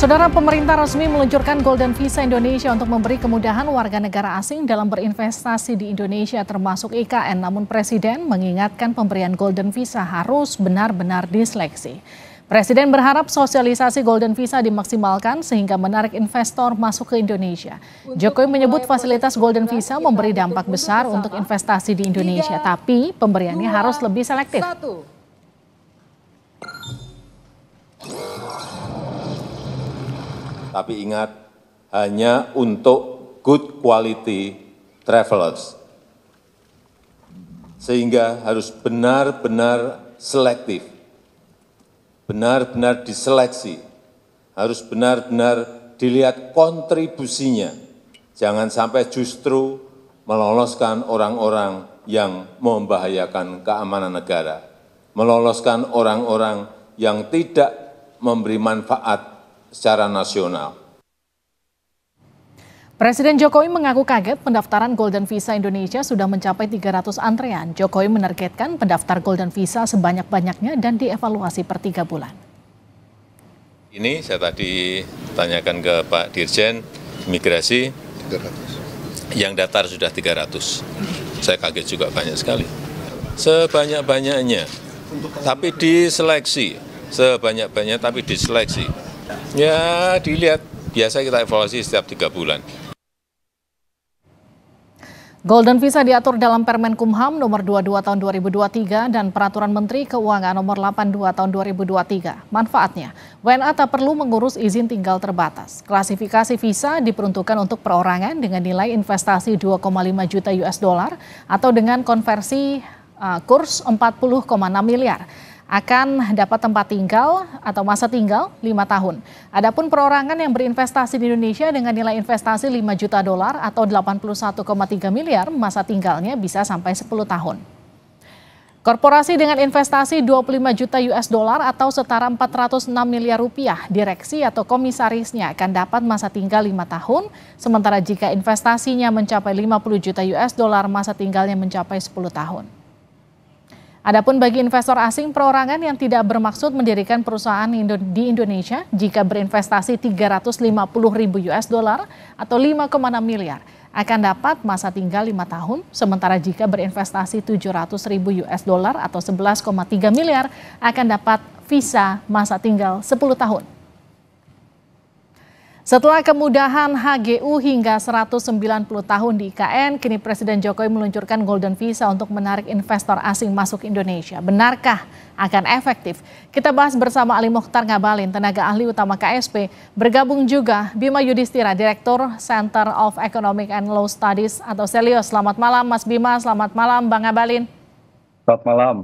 Saudara pemerintah resmi meluncurkan Golden Visa Indonesia untuk memberi kemudahan warga negara asing dalam berinvestasi di Indonesia termasuk IKN. Namun Presiden mengingatkan pemberian Golden Visa harus benar-benar diseleksi. Presiden berharap sosialisasi Golden Visa dimaksimalkan sehingga menarik investor masuk ke Indonesia. Jokowi menyebut fasilitas Golden Visa memberi dampak besar untuk investasi di Indonesia, tapi pemberiannya harus lebih selektif tapi ingat hanya untuk good quality travelers. Sehingga harus benar-benar selektif, benar-benar diseleksi, harus benar-benar dilihat kontribusinya. Jangan sampai justru meloloskan orang-orang yang membahayakan keamanan negara, meloloskan orang-orang yang tidak memberi manfaat secara nasional. Presiden Jokowi mengaku kaget pendaftaran Golden Visa Indonesia sudah mencapai 300 antrean. Jokowi menargetkan pendaftar Golden Visa sebanyak-banyaknya dan dievaluasi per tiga bulan. Ini saya tadi tanyakan ke Pak Dirjen Migrasi, 300. yang datar sudah 300. Saya kaget juga banyak sekali. Sebanyak-banyaknya, tapi diseleksi. Sebanyak-banyaknya tapi diseleksi. Ya, dilihat. Biasa kita evaluasi setiap tiga bulan. Golden Visa diatur dalam Permen Kumham nomor 22 tahun 2023 dan Peraturan Menteri Keuangan nomor 82 tahun 2023. Manfaatnya, WNA tak perlu mengurus izin tinggal terbatas. Klasifikasi visa diperuntukkan untuk perorangan dengan nilai investasi 2,5 juta US dollar atau dengan konversi uh, kurs 40,6 miliar akan dapat tempat tinggal atau masa tinggal 5 tahun. Adapun perorangan yang berinvestasi di Indonesia dengan nilai investasi 5 juta dolar atau 81,3 miliar masa tinggalnya bisa sampai 10 tahun. Korporasi dengan investasi 25 juta US dolar atau setara 406 miliar rupiah, direksi atau komisarisnya akan dapat masa tinggal 5 tahun, sementara jika investasinya mencapai 50 juta US dolar masa tinggalnya mencapai 10 tahun. Adapun bagi investor asing perorangan yang tidak bermaksud mendirikan perusahaan di Indonesia jika berinvestasi 350 ribu US dollar atau 5,6 miliar akan dapat masa tinggal 5 tahun, sementara jika berinvestasi 700 ribu US dollar atau 11,3 miliar akan dapat visa masa tinggal 10 tahun. Setelah kemudahan HGU hingga 190 tahun di IKN, kini Presiden Jokowi meluncurkan Golden Visa untuk menarik investor asing masuk Indonesia. Benarkah akan efektif? Kita bahas bersama Ali Mokhtar Ngabalin, tenaga ahli utama KSP. Bergabung juga Bima Yudhistira, Direktur Center of Economic and Law Studies atau Selios. Selamat malam Mas Bima, selamat malam Bang Ngabalin. Selamat malam.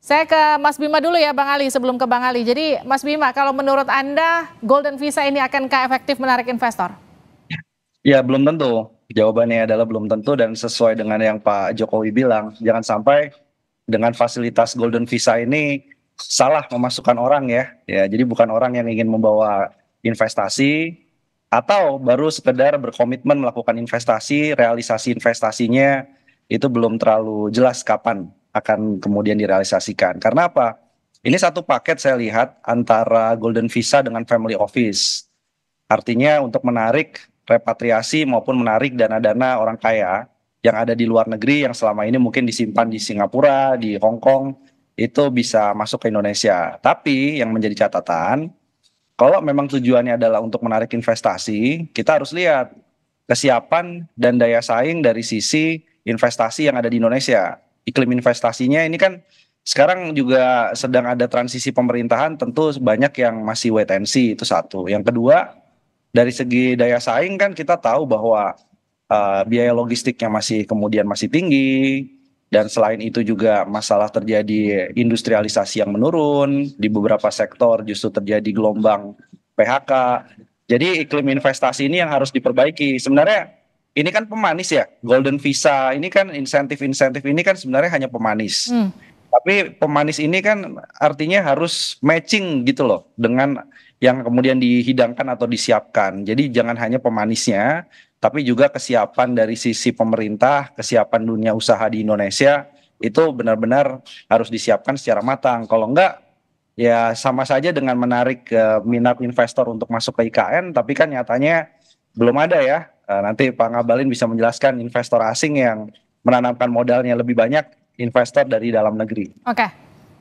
Saya ke Mas Bima dulu ya Bang Ali sebelum ke Bang Ali. Jadi Mas Bima, kalau menurut Anda Golden Visa ini ke efektif menarik investor? Ya belum tentu. Jawabannya adalah belum tentu dan sesuai dengan yang Pak Jokowi bilang, jangan sampai dengan fasilitas Golden Visa ini salah memasukkan orang ya. Ya, jadi bukan orang yang ingin membawa investasi atau baru sekedar berkomitmen melakukan investasi, realisasi investasinya itu belum terlalu jelas kapan akan kemudian direalisasikan. Karena apa? Ini satu paket saya lihat antara Golden Visa dengan Family Office. Artinya untuk menarik repatriasi maupun menarik dana-dana orang kaya yang ada di luar negeri yang selama ini mungkin disimpan di Singapura, di Hong Kong itu bisa masuk ke Indonesia. Tapi yang menjadi catatan kalau memang tujuannya adalah untuk menarik investasi, kita harus lihat kesiapan dan daya saing dari sisi investasi yang ada di Indonesia iklim investasinya ini kan sekarang juga sedang ada transisi pemerintahan tentu banyak yang masih wait and see itu satu. Yang kedua dari segi daya saing kan kita tahu bahwa uh, biaya logistiknya masih kemudian masih tinggi dan selain itu juga masalah terjadi industrialisasi yang menurun di beberapa sektor justru terjadi gelombang PHK. Jadi iklim investasi ini yang harus diperbaiki. Sebenarnya ini kan pemanis ya, golden visa ini kan insentif-insentif ini kan sebenarnya hanya pemanis. Hmm. Tapi pemanis ini kan artinya harus matching gitu loh dengan yang kemudian dihidangkan atau disiapkan. Jadi jangan hanya pemanisnya, tapi juga kesiapan dari sisi pemerintah, kesiapan dunia usaha di Indonesia itu benar-benar harus disiapkan secara matang. Kalau enggak ya sama saja dengan menarik uh, minat investor untuk masuk ke IKN tapi kan nyatanya belum ada ya Eh, nanti Pak Ngabalin bisa menjelaskan investor asing yang menanamkan modalnya lebih banyak investor dari dalam negeri. Oke.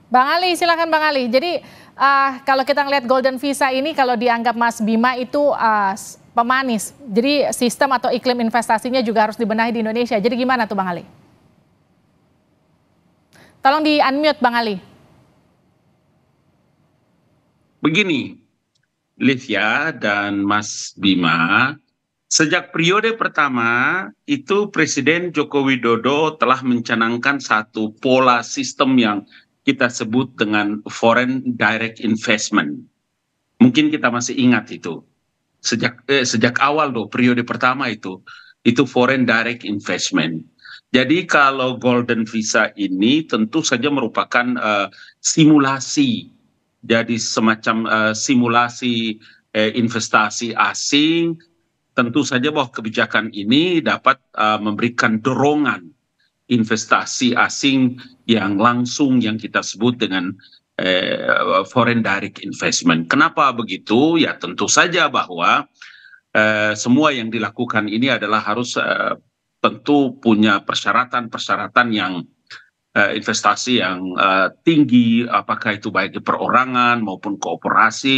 Bang Ali, silakan Bang Ali. Jadi uh, kalau kita ngelihat Golden Visa ini kalau dianggap Mas Bima itu uh, pemanis. Jadi sistem atau iklim investasinya juga harus dibenahi di Indonesia. Jadi gimana tuh Bang Ali? Tolong di unmute Bang Ali. Begini, Livia dan Mas Bima, Sejak periode pertama, itu Presiden Joko Widodo telah mencanangkan satu pola sistem yang kita sebut dengan foreign direct investment. Mungkin kita masih ingat itu. Sejak eh, sejak awal loh periode pertama itu, itu foreign direct investment. Jadi kalau golden visa ini tentu saja merupakan uh, simulasi. Jadi semacam uh, simulasi eh, investasi asing tentu saja bahwa kebijakan ini dapat uh, memberikan dorongan investasi asing yang langsung yang kita sebut dengan eh, foreign direct investment. Kenapa begitu? Ya tentu saja bahwa eh, semua yang dilakukan ini adalah harus eh, tentu punya persyaratan-persyaratan yang eh, investasi yang eh, tinggi, apakah itu baik di perorangan maupun kooperasi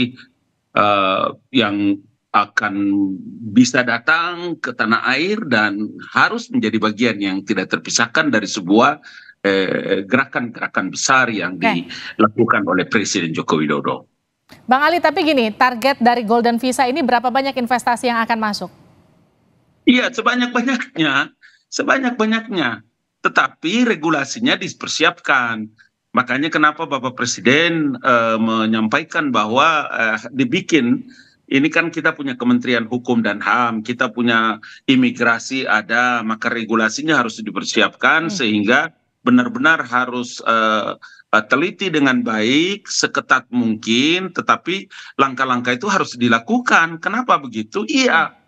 eh, yang akan bisa datang ke tanah air dan harus menjadi bagian yang tidak terpisahkan dari sebuah eh, gerakan-gerakan eh, besar yang okay. dilakukan oleh Presiden Joko Widodo. Bang Ali, tapi gini, target dari Golden Visa ini berapa banyak investasi yang akan masuk? Iya, sebanyak-banyaknya, sebanyak-banyaknya. Tetapi regulasinya dipersiapkan. Makanya kenapa Bapak Presiden eh, menyampaikan bahwa eh, dibikin ini kan kita punya Kementerian Hukum dan HAM, kita punya imigrasi ada, maka regulasinya harus dipersiapkan hmm. sehingga benar-benar harus uh, teliti dengan baik, seketat mungkin, tetapi langkah-langkah itu harus dilakukan. Kenapa begitu? Iya. Hmm.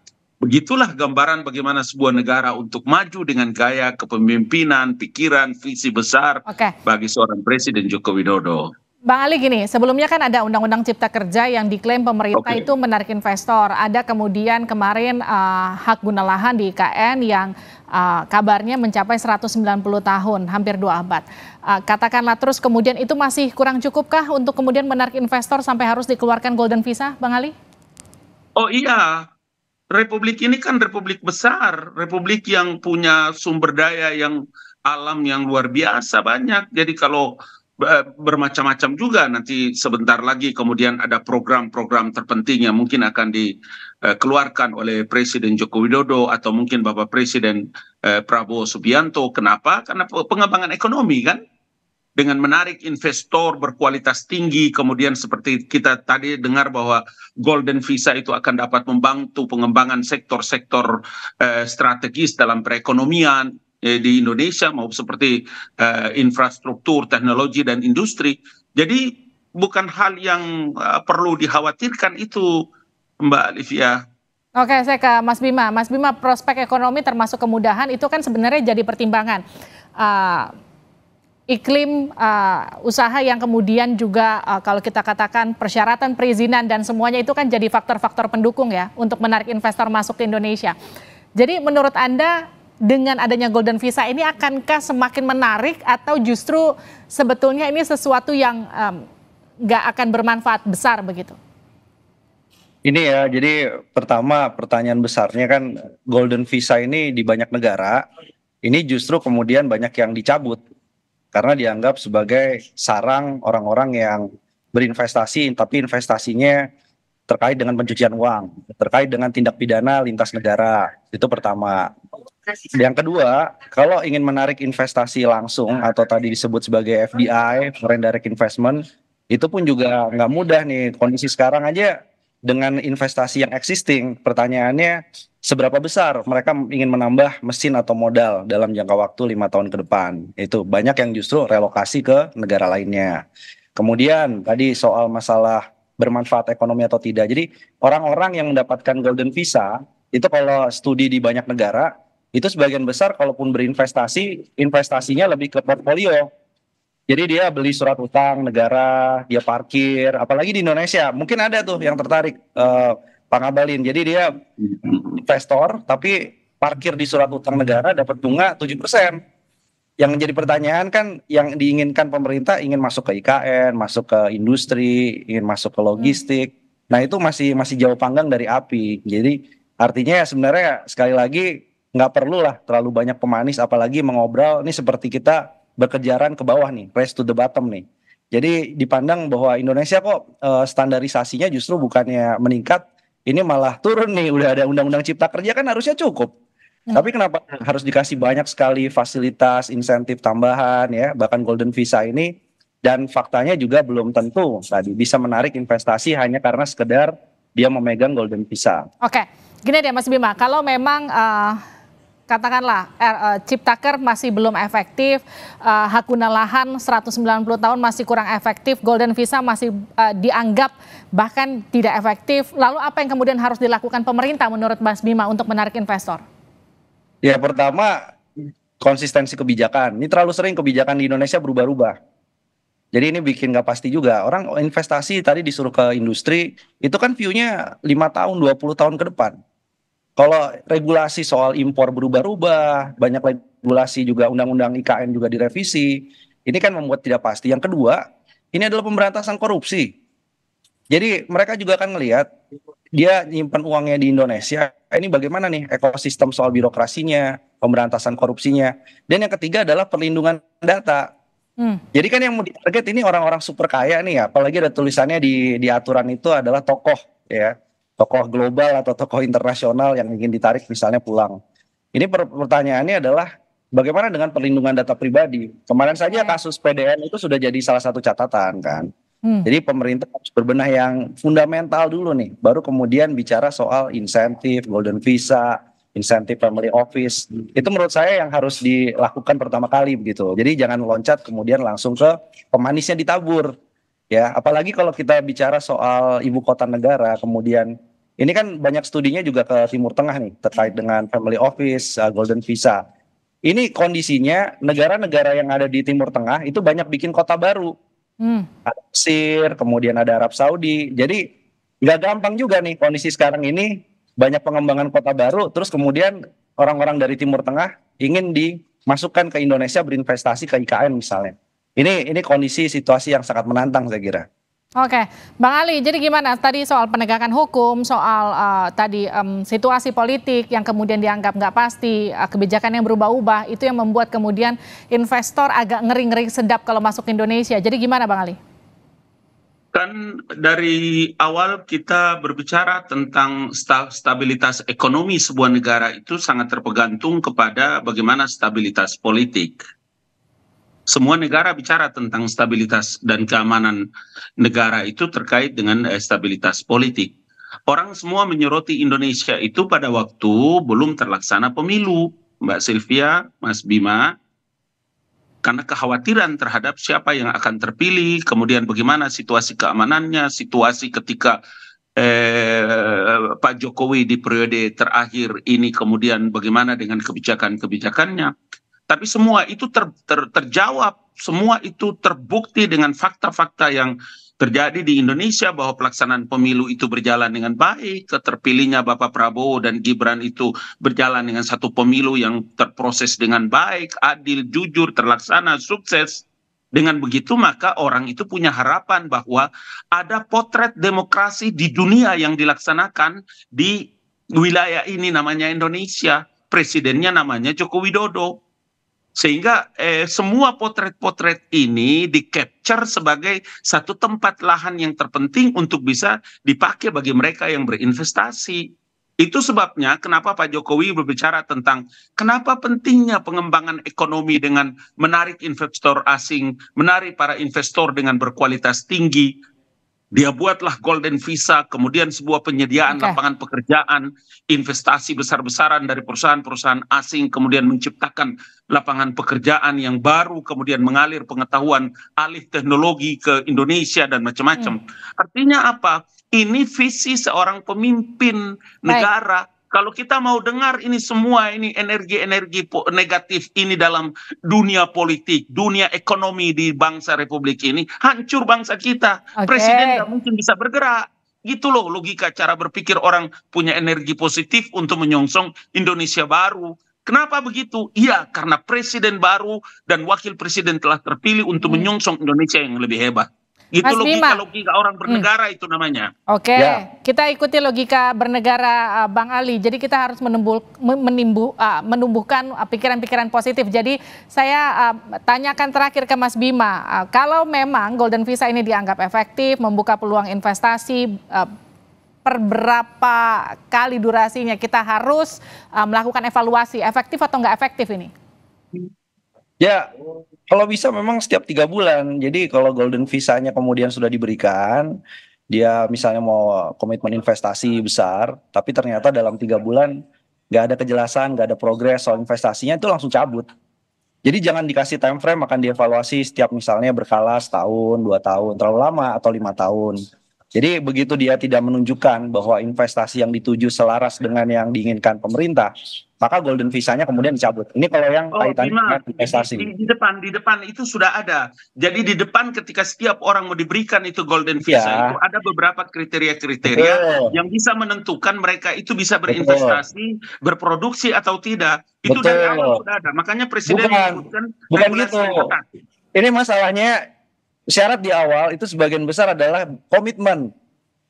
Begitulah gambaran bagaimana sebuah negara untuk maju dengan gaya kepemimpinan, pikiran, visi besar okay. bagi seorang Presiden Joko Widodo. Bang Ali gini, sebelumnya kan ada undang-undang cipta kerja yang diklaim pemerintah okay. itu menarik investor. Ada kemudian kemarin uh, hak guna lahan di IKN yang uh, kabarnya mencapai 190 tahun, hampir dua abad. Uh, katakanlah terus kemudian itu masih kurang cukupkah untuk kemudian menarik investor sampai harus dikeluarkan golden visa, Bang Ali? Oh iya, republik ini kan republik besar, republik yang punya sumber daya yang alam yang luar biasa banyak. Jadi kalau Eh, bermacam-macam juga nanti sebentar lagi kemudian ada program-program terpenting yang mungkin akan dikeluarkan eh, oleh Presiden Joko Widodo atau mungkin Bapak Presiden eh, Prabowo Subianto. Kenapa? Karena pengembangan ekonomi kan dengan menarik investor berkualitas tinggi kemudian seperti kita tadi dengar bahwa golden visa itu akan dapat membantu pengembangan sektor-sektor eh, strategis dalam perekonomian Eh, di Indonesia maupun seperti eh, infrastruktur, teknologi dan industri. Jadi bukan hal yang eh, perlu dikhawatirkan itu Mbak Livia. Oke, saya ke Mas Bima. Mas Bima, prospek ekonomi termasuk kemudahan itu kan sebenarnya jadi pertimbangan. Uh, iklim uh, usaha yang kemudian juga uh, kalau kita katakan persyaratan perizinan dan semuanya itu kan jadi faktor-faktor pendukung ya untuk menarik investor masuk ke Indonesia. Jadi menurut Anda dengan adanya golden visa ini akankah semakin menarik atau justru sebetulnya ini sesuatu yang nggak gak akan bermanfaat besar begitu? Ini ya, jadi pertama pertanyaan besarnya kan golden visa ini di banyak negara ini justru kemudian banyak yang dicabut karena dianggap sebagai sarang orang-orang yang berinvestasi tapi investasinya terkait dengan pencucian uang, terkait dengan tindak pidana lintas negara. Itu pertama. Yang kedua, kalau ingin menarik investasi langsung atau tadi disebut sebagai FDI, foreign direct investment, itu pun juga nggak mudah nih. Kondisi sekarang aja dengan investasi yang existing, pertanyaannya seberapa besar mereka ingin menambah mesin atau modal dalam jangka waktu lima tahun ke depan. Itu banyak yang justru relokasi ke negara lainnya. Kemudian tadi soal masalah bermanfaat ekonomi atau tidak. Jadi orang-orang yang mendapatkan golden visa itu kalau studi di banyak negara itu sebagian besar kalaupun berinvestasi, investasinya lebih ke portfolio. Jadi dia beli surat utang negara, dia parkir, apalagi di Indonesia. Mungkin ada tuh yang tertarik uh, Pak Abalin. Jadi dia investor tapi parkir di surat utang negara dapat bunga 7%. Yang menjadi pertanyaan kan yang diinginkan pemerintah ingin masuk ke IKN, masuk ke industri, ingin masuk ke logistik. Hmm. Nah, itu masih masih jauh panggang dari api. Jadi artinya ya sebenarnya sekali lagi nggak perlu lah terlalu banyak pemanis apalagi mengobrol ini seperti kita berkejaran ke bawah nih race to the bottom nih jadi dipandang bahwa Indonesia kok eh, standarisasinya justru bukannya meningkat ini malah turun nih udah ada undang-undang cipta kerja kan harusnya cukup hmm. tapi kenapa harus dikasih banyak sekali fasilitas insentif tambahan ya bahkan golden visa ini dan faktanya juga belum tentu tadi bisa menarik investasi hanya karena sekedar dia memegang golden visa. Oke, okay. gini deh Mas Bima, kalau memang uh, katakanlah er, uh, eh, Ciptaker masih belum efektif, hak eh, Hakuna Lahan 190 tahun masih kurang efektif, Golden Visa masih eh, dianggap bahkan tidak efektif. Lalu apa yang kemudian harus dilakukan pemerintah menurut Mas Bima untuk menarik investor? Ya pertama konsistensi kebijakan. Ini terlalu sering kebijakan di Indonesia berubah-ubah. Jadi ini bikin nggak pasti juga. Orang investasi tadi disuruh ke industri, itu kan view-nya 5 tahun, 20 tahun ke depan kalau regulasi soal impor berubah-ubah, banyak regulasi juga undang-undang IKN juga direvisi. Ini kan membuat tidak pasti. Yang kedua, ini adalah pemberantasan korupsi. Jadi mereka juga akan melihat dia nyimpan uangnya di Indonesia. Ini bagaimana nih ekosistem soal birokrasinya, pemberantasan korupsinya. Dan yang ketiga adalah perlindungan data. Hmm. Jadi kan yang mau ditarget ini orang-orang super kaya nih apalagi ada tulisannya di di aturan itu adalah tokoh ya tokoh global atau tokoh internasional yang ingin ditarik misalnya pulang. Ini pertanyaannya adalah bagaimana dengan perlindungan data pribadi? Kemarin saja hmm. kasus PDN itu sudah jadi salah satu catatan kan. Hmm. Jadi pemerintah harus berbenah yang fundamental dulu nih, baru kemudian bicara soal insentif, golden visa, insentif family office. Itu menurut saya yang harus dilakukan pertama kali begitu. Jadi jangan loncat kemudian langsung ke pemanisnya ditabur ya apalagi kalau kita bicara soal ibu kota negara kemudian ini kan banyak studinya juga ke Timur Tengah nih terkait dengan family office, uh, golden visa. Ini kondisinya negara-negara yang ada di Timur Tengah itu banyak bikin kota baru. Hmm. Ada kemudian ada Arab Saudi. Jadi nggak gampang juga nih kondisi sekarang ini banyak pengembangan kota baru. Terus kemudian orang-orang dari Timur Tengah ingin dimasukkan ke Indonesia berinvestasi ke IKN misalnya ini ini kondisi situasi yang sangat menantang saya kira. Oke, Bang Ali, jadi gimana tadi soal penegakan hukum, soal uh, tadi um, situasi politik yang kemudian dianggap nggak pasti, uh, kebijakan yang berubah-ubah, itu yang membuat kemudian investor agak ngeri-ngeri sedap kalau masuk Indonesia. Jadi gimana, Bang Ali? Kan dari awal kita berbicara tentang stabilitas ekonomi sebuah negara itu sangat terpegantung kepada bagaimana stabilitas politik semua negara bicara tentang stabilitas dan keamanan negara itu terkait dengan eh, stabilitas politik. Orang semua menyoroti Indonesia itu pada waktu belum terlaksana pemilu, Mbak Sylvia, Mas Bima, karena kekhawatiran terhadap siapa yang akan terpilih, kemudian bagaimana situasi keamanannya, situasi ketika eh, Pak Jokowi di periode terakhir ini kemudian bagaimana dengan kebijakan-kebijakannya tapi semua itu ter, ter, terjawab, semua itu terbukti dengan fakta-fakta yang terjadi di Indonesia bahwa pelaksanaan pemilu itu berjalan dengan baik, keterpilihnya Bapak Prabowo dan Gibran itu berjalan dengan satu pemilu yang terproses dengan baik, adil, jujur, terlaksana, sukses. Dengan begitu maka orang itu punya harapan bahwa ada potret demokrasi di dunia yang dilaksanakan di wilayah ini namanya Indonesia. Presidennya namanya Joko Widodo sehingga eh, semua potret-potret ini di capture sebagai satu tempat lahan yang terpenting untuk bisa dipakai bagi mereka yang berinvestasi. Itu sebabnya kenapa Pak Jokowi berbicara tentang kenapa pentingnya pengembangan ekonomi dengan menarik investor asing, menarik para investor dengan berkualitas tinggi, dia buatlah golden visa, kemudian sebuah penyediaan okay. lapangan pekerjaan, investasi besar-besaran dari perusahaan-perusahaan asing, kemudian menciptakan lapangan pekerjaan yang baru, kemudian mengalir pengetahuan alih teknologi ke Indonesia dan macam-macam. Hmm. Artinya apa? Ini visi seorang pemimpin Baik. negara kalau kita mau dengar ini semua ini energi-energi negatif ini dalam dunia politik, dunia ekonomi di bangsa Republik ini, hancur bangsa kita. Okay. Presiden nggak mungkin bisa bergerak. Gitu loh logika cara berpikir orang punya energi positif untuk menyongsong Indonesia baru. Kenapa begitu? Iya, karena presiden baru dan wakil presiden telah terpilih untuk hmm. menyongsong Indonesia yang lebih hebat. Itu Mas logika Bima. logika orang bernegara hmm. itu namanya. Oke, okay. ya. kita ikuti logika bernegara uh, Bang Ali. Jadi kita harus menimbul, menimbu, uh, menumbuhkan eh, pikiran-pikiran positif. Jadi saya uh, tanyakan terakhir ke Mas Bima, uh, kalau memang Golden Visa ini dianggap efektif, membuka peluang investasi. Uh, per berapa kali durasinya kita harus uh, melakukan evaluasi efektif atau nggak efektif ini? Hmm. Ya, kalau bisa memang setiap tiga bulan. Jadi kalau golden visanya kemudian sudah diberikan, dia misalnya mau komitmen investasi besar, tapi ternyata dalam tiga bulan nggak ada kejelasan, nggak ada progres soal investasinya, itu langsung cabut. Jadi jangan dikasih time frame akan dievaluasi setiap misalnya berkala setahun, dua tahun, terlalu lama atau lima tahun. Jadi begitu dia tidak menunjukkan bahwa investasi yang dituju selaras dengan yang diinginkan pemerintah, maka golden visanya kemudian dicabut. Ini kalau yang oh, kaitan dengan investasi. Di, di depan, di depan itu sudah ada. Jadi di depan ketika setiap orang mau diberikan itu golden iya. visa yeah. itu ada beberapa kriteria-kriteria yang bisa menentukan mereka itu bisa berinvestasi, Betul. berproduksi atau tidak. Itu Betul. dari awal sudah ada. Makanya presiden bukan, bukan gitu. Ini masalahnya syarat di awal itu sebagian besar adalah komitmen.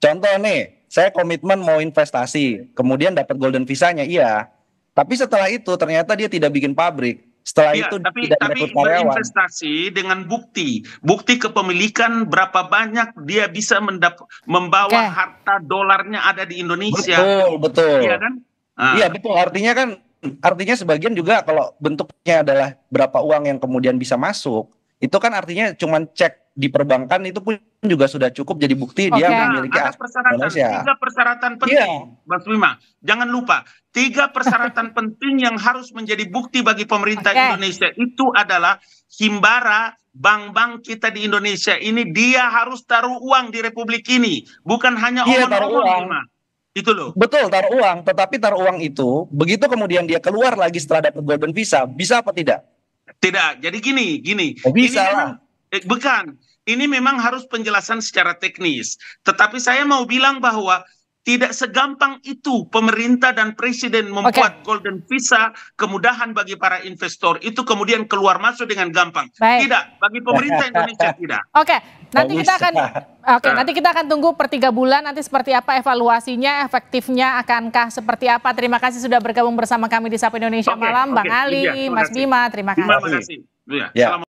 Contoh nih, saya komitmen mau investasi, kemudian dapat golden visanya, iya. Tapi setelah itu ternyata dia tidak bikin pabrik. Setelah ya, itu tapi, tidak tapi berinvestasi dengan bukti, bukti kepemilikan berapa banyak dia bisa mendap membawa okay. harta dolarnya ada di Indonesia. Betul, betul. Iya kan? Ah. Iya, ah. betul. Artinya kan artinya sebagian juga kalau bentuknya adalah berapa uang yang kemudian bisa masuk, itu kan artinya cuma cek di perbankan itu pun juga sudah cukup jadi bukti okay. dia memiliki ada persyaratan Indonesia. tiga persyaratan iya. penting yeah. Mas Bima jangan lupa tiga persyaratan penting yang harus menjadi bukti bagi pemerintah okay. Indonesia itu adalah himbara bank-bank kita di Indonesia ini dia harus taruh uang di republik ini bukan hanya yeah, omong-omong Bima itu loh. Betul, taruh uang. Tetapi taruh uang itu, begitu kemudian dia keluar lagi setelah dapat golden visa, bisa apa tidak? Tidak. Jadi gini, gini. Oh, bisa ini Memang, Eh, bukan. Ini memang harus penjelasan secara teknis. Tetapi saya mau bilang bahwa tidak segampang itu pemerintah dan presiden membuat okay. golden visa kemudahan bagi para investor itu kemudian keluar masuk dengan gampang. Baik. Tidak bagi pemerintah Indonesia tidak. Oke, okay. nanti kita akan Oke, okay, nanti kita akan tunggu per tiga bulan nanti seperti apa evaluasinya, efektifnya akankah seperti apa. Terima kasih sudah bergabung bersama kami di Sapa Indonesia okay, malam, okay. Bang iya, Ali, iya, Mas Bima, terima kasih. Terima kasih. Iya. Ya.